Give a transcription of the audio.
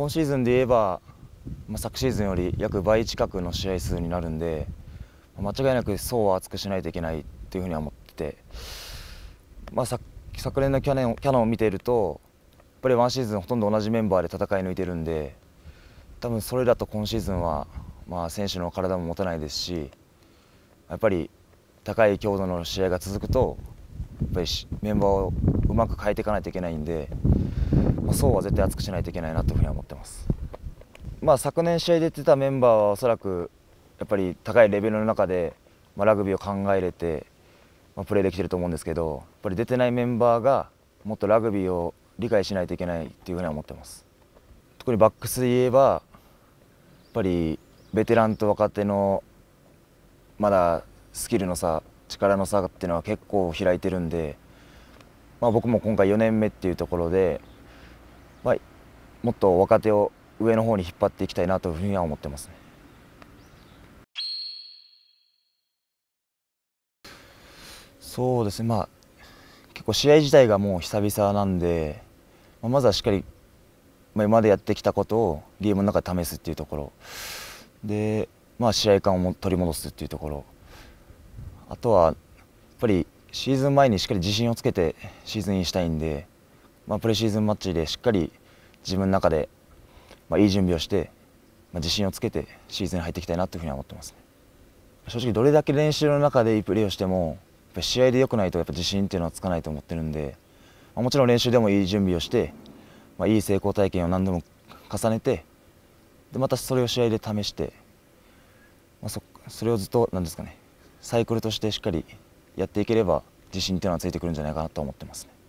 今シーズンで言えば、まあ、昨シーズンより約倍近くの試合数になるんで間違いなく層を厚くしないといけないといううに思ってて、まあ、昨昨年のキ年ノンキャノンを見ているとやっぱりワンシーズンほとんど同じメンバーで戦い抜いてるんで多分それだと今シーズンは、まあ、選手の体も持たないですしやっぱり高い強度の試合が続くとやっぱりメンバーをうまく変えていかないといけないんで。そうは絶対熱くしないといけないなというふうに思ってます。まあ、昨年試合で出たメンバーはおそらくやっぱり高いレベルの中で、まあ、ラグビーを考えれて、まあ、プレーできてると思うんですけどやっぱり出てないメンバーがもっとラグビーを理解しないといけないっていうふうに思ってます特にバックスで言えばやっぱりベテランと若手のまだスキルの差力の差っていうのは結構開いてるんで、まあ、僕も今回4年目っていうところでまあ、もっと若手を上の方に引っ張っていきたいなというふうには思ってますね。そうですね、まあ、結構試合自体がもう久々なんで、まあ、まずはしっかり、まあ、今までやってきたことをゲームの中で試すっていうところで、まあ、試合感を取り戻すっていうところあとはやっぱりシーズン前にしっかり自信をつけてシーズンにしたいんで、まあ、プレシーズンマッチでしっかり自分の中で、まあ、いい準備をして、まあ、自信をつけてシーズンに入っていきたいなというふうに思ってます、ね、正直どれだけ練習の中でいいプレーをしてもやっぱ試合で良くないとやっぱ自信っていうのはつかないと思ってるんで、まあ、もちろん練習でもいい準備をして、まあ、いい成功体験を何度も重ねてでまたそれを試合で試して、まあそ、それをずっとんですかねサイクルとしてしっかりやっていければ自信っていうのはついてくるんじゃないかなと思ってますね。